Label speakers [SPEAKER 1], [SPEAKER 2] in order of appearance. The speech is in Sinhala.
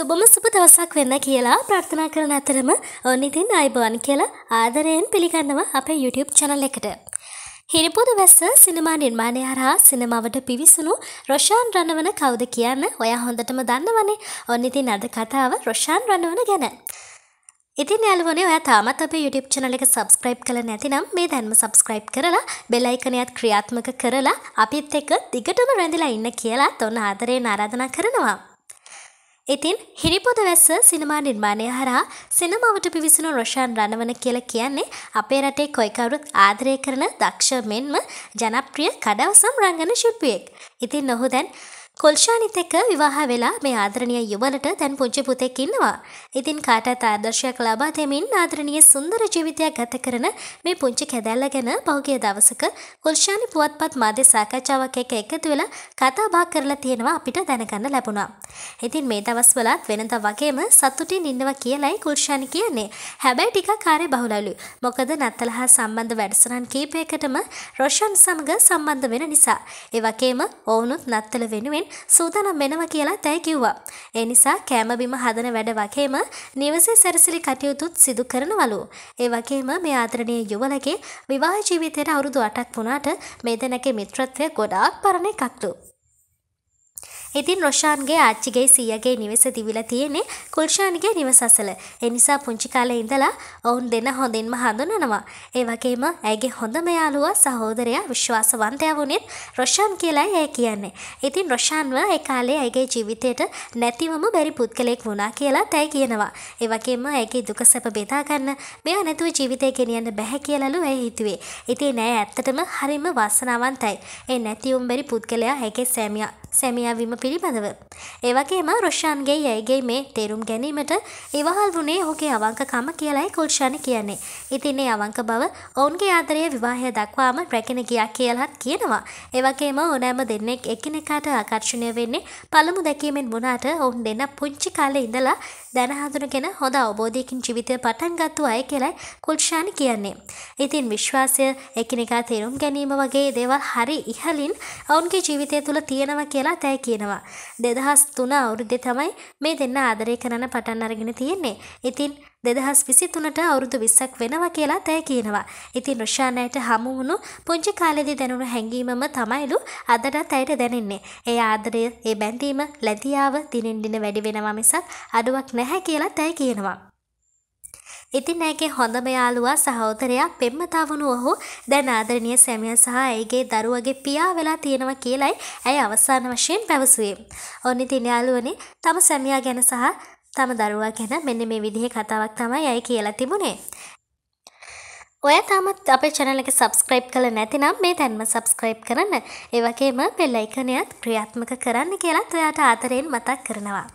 [SPEAKER 1] සුබම සුබ දවසක් වෙන්න කියලා ප්‍රාර්ථනා කරන අතරම ඔන්න ඉතින් අයිබෝන් කියලා ආදරයෙන් පිළිගන්නවා අපේ YouTube channel එකට. හිරිපුද වැස්ස සිනමා නිර්මාණය හරහා සිනමාවට පිවිසුණු රොෂාන් රණවන කවුද කියන්න ඔයා හොඳටම දන්නවනේ. ඔන්න ඉතින් අද කතාව රොෂාන් රණවන ගැන. ඉතින් යාළුවනේ ඔයා තාමත් අපේ YouTube channel එක subscribe කරලා නැතිනම් මේ දැන්ම subscribe කරලා bell icon එකත් ක්‍රියාත්මක කරලා අපිත් එක්ක දිගටම රැඳිලා ඉන්න කියලා තොන්න ආදරයෙන් ආරාධනා කරනවා. ඉතින් හිරිපොද වැස්ස සිනමා නිර්මාණය හරහා සිනමාවට පිවිසුණු රොෂාන් රණවන කියලා කියන්නේ අපේ රටේ කොයිකවරුත් ආදරය කරන දක්ෂ මෙන්ම ජනප්‍රිය කඩවසම් රංගන ශිල්පියෙක්. ඉතින් ඔහු දැන් කොල්ෂානිත් එක්ක විවාහ වෙලා මේ ආදරණීය යුවලට දැන් පුංචි පුතෙක් ඉන්නවා. ඉතින් කාටත් ආදර්ශයක් ලබා දෙමින් ආදරණීය සුන්දර ජීවිතයක් ගත කරන මේ පුංචි කැදැල්ල ගැන පහුගිය දවසක කොල්ෂානි පුවත්පත් මාධ්‍ය සාකච්ඡාවක් එක්ක එකතු වෙලා කතා බහ කරලා තියෙනවා අපිට දැනගන්න ලැබුණා. ඉතින් මේ දවස්වලත් වෙනදා වගේම සතුටින් ඉන්නවා කියලයි කොල්ෂානි කියන්නේ. හැබැයි ටිකක් කාර්ය බහුලලු. මොකද නත්තල හා සම්බන්ධ වැඩසටහන් කීපයකටම රොෂන් සමග සම්බන්ධ වෙන නිසා. ඒ වගේම ඔවුනුත් නත්තල වෙනුවෙන් සූතනම් වෙනවා කියලා තැයි කිව්වා. ඒ නිසා කෑමබිම හදන වැඩ වගේම නිවසේ සැරසිලි කටයුතුත් සිදු කරනවලු. ඒ වගේම මේ ආදරණීය යුවලගේ විවාහ ජීවිතයට අවුරුදු 8ක් වුණාට මේ දෙනගේ මිත්‍රත්වය ගොඩාක් පරණ එකක්ලු. ඉතින් රොෂාන්ගේ ආච්චිගේ සීයගේ නිවෙස දිවිලා තියෙන්නේ කුල්ෂාන්ගේ නිවස අසල. ඒ නිසා පුංචි කාලේ ඉඳලා ඔවුන් දෙන හොඳින්ම හඳුනනවා. ඒ වගේම ඇගේ හොඳම යාළුවා සහෝදරයා විශ්වාසවන්තයා වුණෙත් රොෂාන් කියලායි ඇය කියන්නේ. ඉතින් රොෂාන්ව ඒ කාලේ ඇගේ ජීවිතයට නැතිවම බැරි පුද්ගලෙක් වුණා කියලා තැයි කියනවා. ඒ වගේම ඇගේ දුක සැප බෙදා ගන්න මෙයා නැතුව ජීවිතය ගෙනියන්න බැහැ කියලාලු ඇය හිතුවේ. ඉතින් ඇය ඇත්තටම හරිම වාසනාවන්තයි. ඒ නැති උම්බරි පුද්ගලයා ඇගේ සැමියා සැමියා වීම පිළිබඳව. ඒවගේම රොෂාන්ගේ යයිගේ මේ තේරුම් ගැනීමට ඉවහල් වුණේ ඔහුගේ අවංකකම කියලයි කුල්ෂාන කියන්නේ. ඉතින්නේ අවංක බව ඔවුන්ගේ ආදරය විවාහය දක්වාම රැකෙන ගියක් කියලත් කියනවා. ඒවගේම ඕනෑම දෙන්නෙක් එකිනෙකාට ආකර්ෂණය වෙන්නේ පළමු දැකීමෙන් වුණාට ඔවුන් දෙන්න පුංචි කාලේ ඉඳලා දැනහඳුනගෙන හොඳ අවබෝධයකින් ජීවිතය පටන් ගත්තු අය කියලයි කුල්ෂාන කියන්නේ. ඉතින් විශ්වාසය එකිනෙකා තේරුම් ගැනීම වගේ දේවල් හරි ඉහලින් ඔවුන්ගේ ජීවිතය තුළ තියෙනවා කියලා තැයි කියනවා. තියෙනවා. දෙදහස් තුන අවුරුද්දේ තමයි මේ දෙන්න ආදරය කරන්න පටන් අරගෙන තියෙන්නේ. ඉතින් දෙදහස් විසි තුනට අවුරුදු විස්සක් වෙනවා කියලා තැය කියනවා. ඉතින් රෂානයට හමු වුණු පුංචි කාලෙදි දැනුණු හැඟීමම තමයිලු අදටත් ඇයට දැනෙන්නේ. ඒ ආදරය ඒ බැඳීම ලැදියාව දිනින් දින වැඩි වෙනවා මිසක් අඩුවක් නැහැ කියලා තැය කියනවා. ඉතින් ඇගේ හොඳම යාළුවා සහෝදරයා පෙම්මතා වුණු ඔහු දැන් ආදරණීය සැමියා සහ ඇගේ දරුවගේ පියා වෙලා තියෙනවා කියලයි ඇය අවසාන වශයෙන් පැවසුවේ. ඔන්න ඉතින් යාළුවනේ තම සැමියා ගැන සහ තම දරුවා ගැන මෙන්න මේ විදිහේ කතාවක් තමයි ඇය කියලා තිබුණේ. ඔය තාමත් අපේ චැනල එක සබස්ක්‍රයිබ් කළ නැතිනම් මේ තැන්ම සබස්ක්‍රයිබ් කරන්න ඒවගේම පෙල්ලයිකනයත් ක්‍රියාත්මක කරන්න කියලත් ඔයාට ආතරයෙන් මතක් කරනවා.